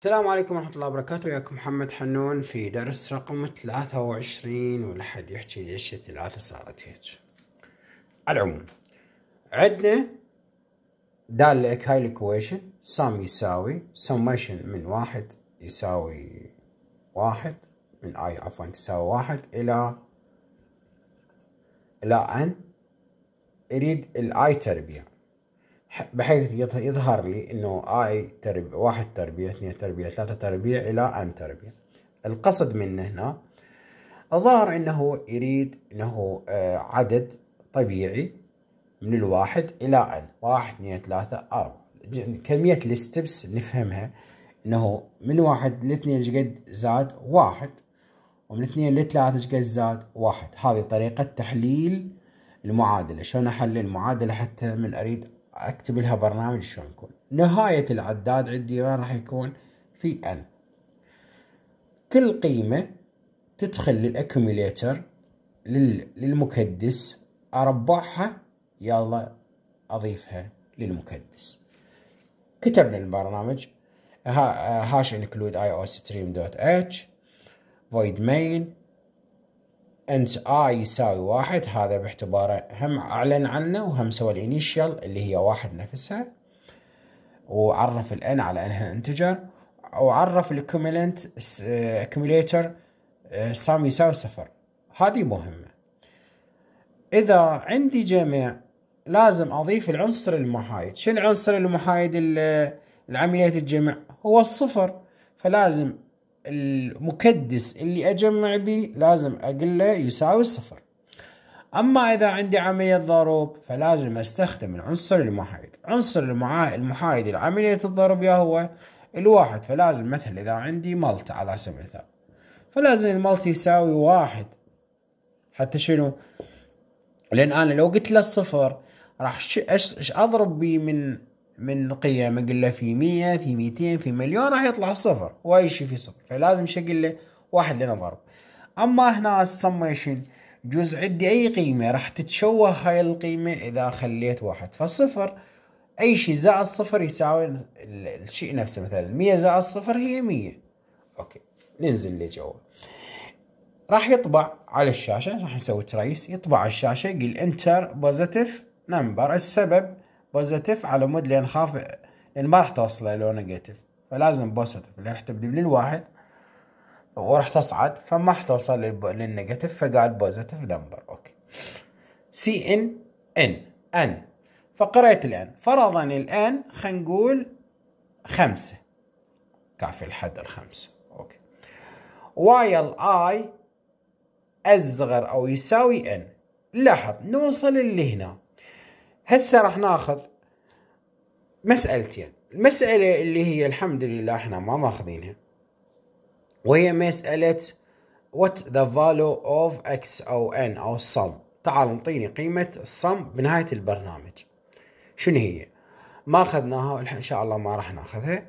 السلام عليكم ورحمة الله وبركاته وياكم محمد حنون في درس رقم 23 ولحد يحكي ليش الثلاثة صارت هيك على العموم عندنا دال لك هاي الكويشن سام يساوي سميشن من واحد يساوي واحد من اي عفوا تساوي واحد الى الى ان اريد الاي تربيه بحيث يظهر لي انه اي ترب... واحد تربيع اثنين تربيع ثلاثة تربيع الى ان تربيع القصد منه هنا الظاهر انه يريد انه آه، عدد طبيعي من الواحد الى ان واحد اثنين ثلاثة اربعة كمية الستبس نفهمها انه من واحد لاثنين شقد زاد واحد ومن اثنين لثلاثة شقد زاد واحد هذه طريقة تحليل المعادلة شلون احلل المعادلة حتى من اريد اكتب لها برنامج شلون يكون نهاية العداد عندي راح يكون في ان كل قيمة تدخل للاكوميليتر للمكدس اربعها يلا اضيفها للمكدس كتبنا البرنامج هاش انكلود اي او ستريم دوت اتش فويد مين انت اي يساوي واحد هذا باعتباره هم اعلن عنه وهم سوى الانيشال اللي هي واحد نفسها وعرف الان على انها انتجر وعرف الكوميلنت اكوميليتر سام يساوي صفر هذه مهمة اذا عندي جمع لازم اضيف العنصر المحايد شو العنصر المحايد لعملية الجمع هو الصفر فلازم المكدس اللي أجمع به لازم أقله يساوي صفر أما إذا عندي عملية ضرب فلازم أستخدم العنصر المحايد عنصر المحايد لعملية الضرب يا هو الواحد فلازم مثلا إذا عندي ملت على سبيل المثال فلازم الملت يساوي واحد حتى شنو لأن أنا لو قلت له صفر راح أضرب بي من من قيمة قل له في 100 في 200 في مليون راح يطلع صفر واي شيء في صفر فلازم اقول له واحد لنا ضرب اما هنا السميشن جزء عندي اي قيمة راح تتشوه هاي القيمة اذا خليت واحد فالصفر اي شيء زائد صفر يساوي الشيء نفسه مثلا 100 زائد صفر هي 100 اوكي ننزل لجوا راح يطبع على الشاشة راح نسوي تريس يطبع على الشاشة يقول انتر بوزيتيف نمبر السبب بوزيتيف على مود لان خاف لان ما راح توصله لو نيجاتيف فلازم بوزيتيف لان راح تبدي من الواحد وراح تصعد فما راح توصل للنيجاتيف فقال بوزيتيف نمبر اوكي سي ان ان ان فقريت الان فرضا الان خلينا نقول خمسة كافي الحد الخمسة اوكي واي الاي اصغر او يساوي ان لاحظ نوصل اللي هنا هسه راح ناخذ مسألتين المسألة اللي هي الحمد لله احنا ما ماخذينها وهي مسألة what the value of x او n او sum تعال انطيني قيمة الصم بنهاية البرنامج شنو هي ما اخذناها ان شاء الله ما راح ناخذها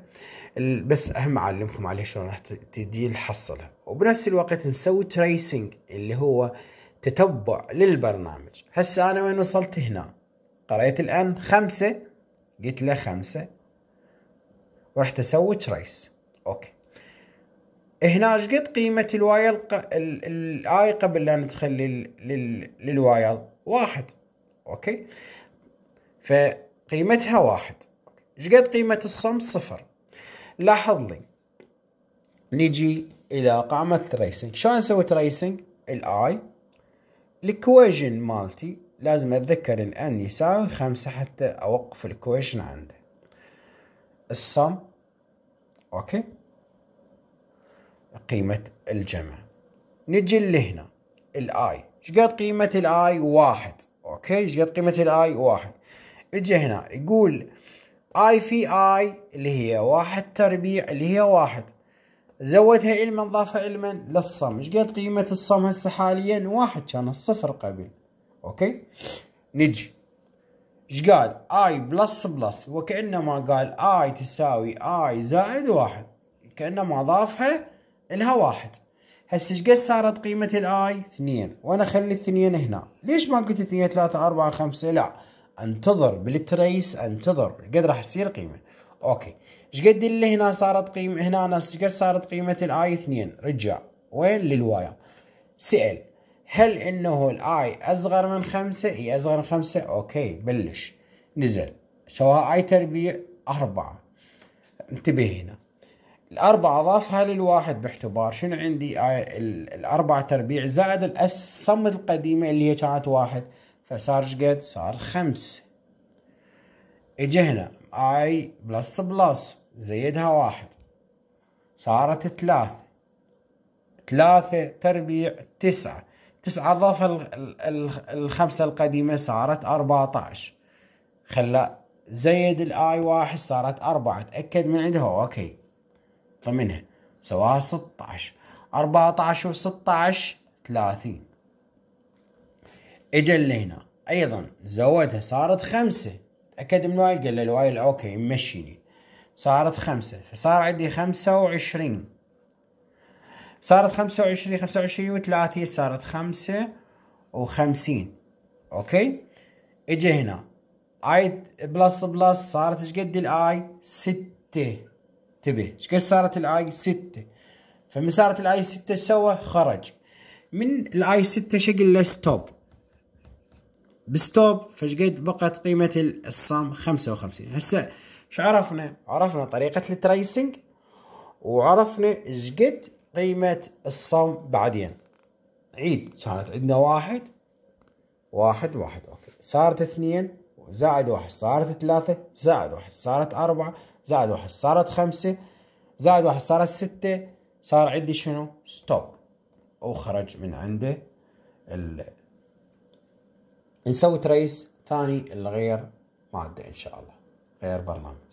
بس اهم اعلمكم عليه شلون راح تدي الحصله وبنفس الوقت نسوي تريسنج اللي هو تتبع للبرنامج هسه انا وين وصلت هنا قريت الآن خمسة قلت له خمسة ورحت أسوي تريس أوكي هنا ايش قد قيمة الواي الق... ال... الاي قبل لا ندخل لل... لل... للوايل واحد اوكي فقيمتها واحد ايش قد قيمة الصم صفر لاحظ لي نجي الى قائمة التريسنج شلون نسوي تريسنج الاي الكويجن مالتي لازم أتذكر الآن يساوي خمسة حتى أوقف الكويشن عنده الصم أوكي قيمة الجمع نجي لهنا الآي شقد قيمة الآي واحد أوكي شقد قيمة الآي واحد اجي هنا يقول آي في آي اللي هي واحد تربيع اللي هي واحد زودها علما ضافها علما للصم شقد قيمة الصم هسه حاليا واحد كان الصفر قبل اوكي نجي ايش قال اي بلس بلس وكانما قال اي تساوي اي زائد واحد كانما اضافها لها واحد هسه ايش قد صارت قيمة الاي؟ اثنين وانا اخلي الاثنين هنا، ليش ما قلت اثنين ثلاثة أربعة خمسة؟ لا، انتظر بالتريس انتظر قد راح تصير قيمة. اوكي، ايش قد اللي هنا صارت قيمة هنا ايش قد صارت قيمة الاي؟ اثنين، رجع وين للواي؟ سأل هل انه الاي اصغر من خمسة اي اصغر من خمسة اوكي بلش نزل سواء اي تربيع اربعة انتبه هنا الأربعة أضافها للواحد باعتبار شنو عندي الأربعة تربيع زائد الاسم القديمة اللي هي كانت واحد فصار شقد صار خمس اجى هنا اي بلس بلس زيدها واحد صارت ثلاث ثلاثة تربيع تسعة تسعة أضافها الخمسة القديمة صارت أربعتاش خلى زيد الآي واحد صارت أربعة تأكد من عندها أوكي ضمنها سواها عشر وستة عشر ثلاثين إجا لهنا أيضا زودها صارت خمسة تأكد من واي قال الواي أوكي مشيني صارت خمسة فصار عندي خمسة وعشرين صارت خمسة وعشرين خمسة وعشرين وثلاثين صارت خمسة وخمسين اوكي اجي هنا اي بلس بلس صارت ايش قد الاي ستة انتبه ايش قد صارت الاي ستة فمن صارت الاي ستة سوى خرج من الاي ستة شقل له ستوب بستوب فايش قد بقت قيمة الصم خمسة وخمسين هسه ايش عرفنا عرفنا طريقة التريسنج وعرفنا ايش قد قيمة الصم بعدين عيد صارت عندنا واحد واحد واحد اوكي صارت اثنين زائد واحد صارت ثلاثة زائد واحد صارت أربعة زائد واحد صارت خمسة زائد واحد صارت ستة صار عندي شنو ستوب وخرج من عنده ال نسوي تريس ثاني الغير مادة إن شاء الله غير برنامج